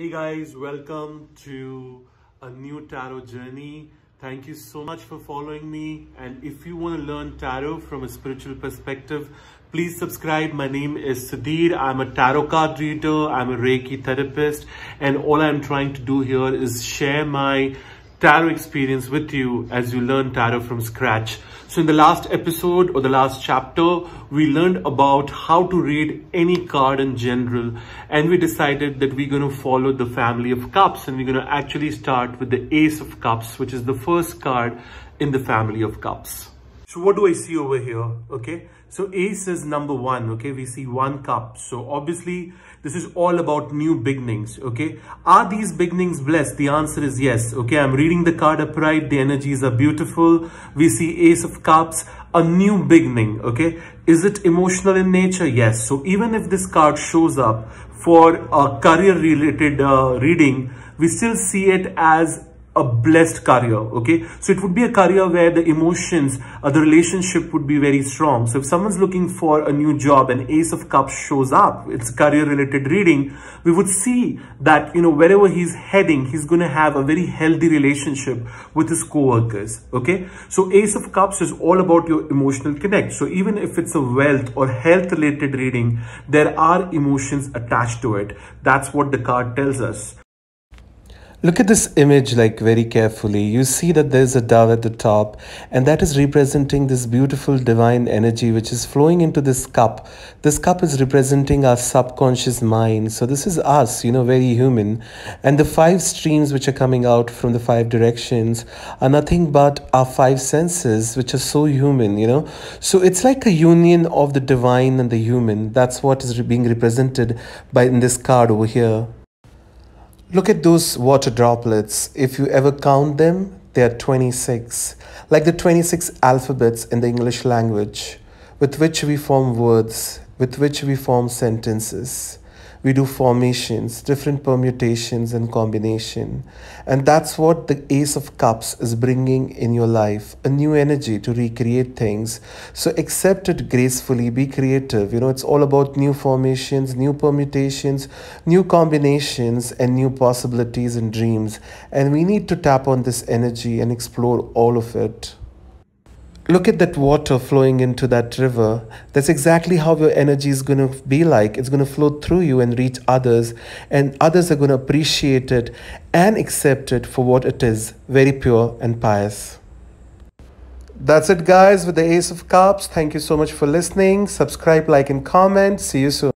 Hey guys, welcome to a new tarot journey. Thank you so much for following me. And if you want to learn tarot from a spiritual perspective, please subscribe. My name is Sudhir. I'm a tarot card reader. I'm a Reiki therapist. And all I'm trying to do here is share my tarot experience with you as you learn tarot from scratch. So in the last episode or the last chapter, we learned about how to read any card in general. And we decided that we're going to follow the family of cups and we're going to actually start with the ace of cups, which is the first card in the family of cups. So what do I see over here? Okay, so ace is number one. Okay, we see one cup. So obviously this is all about new beginnings. Okay, are these beginnings blessed? The answer is yes. Okay, I'm reading the card upright. The energies are beautiful. We see ace of cups, a new beginning. Okay, is it emotional in nature? Yes. So even if this card shows up for a career related uh, reading, we still see it as a blessed career okay so it would be a career where the emotions uh, the relationship would be very strong so if someone's looking for a new job and ace of cups shows up it's career related reading we would see that you know wherever he's heading he's going to have a very healthy relationship with his co-workers okay so ace of cups is all about your emotional connect so even if it's a wealth or health related reading there are emotions attached to it that's what the card tells us Look at this image like very carefully. You see that there's a dove at the top and that is representing this beautiful divine energy which is flowing into this cup. This cup is representing our subconscious mind. So this is us, you know, very human. And the five streams which are coming out from the five directions are nothing but our five senses which are so human, you know. So it's like a union of the divine and the human. That's what is being represented by in this card over here. Look at those water droplets. If you ever count them, they are 26, like the 26 alphabets in the English language, with which we form words, with which we form sentences we do formations, different permutations and combination. And that's what the Ace of Cups is bringing in your life, a new energy to recreate things. So accept it gracefully, be creative. You know, it's all about new formations, new permutations, new combinations and new possibilities and dreams. And we need to tap on this energy and explore all of it. Look at that water flowing into that river. That's exactly how your energy is going to be like. It's going to flow through you and reach others, and others are going to appreciate it and accept it for what it is very pure and pious. That's it, guys, with the Ace of Cups. Thank you so much for listening. Subscribe, like, and comment. See you soon.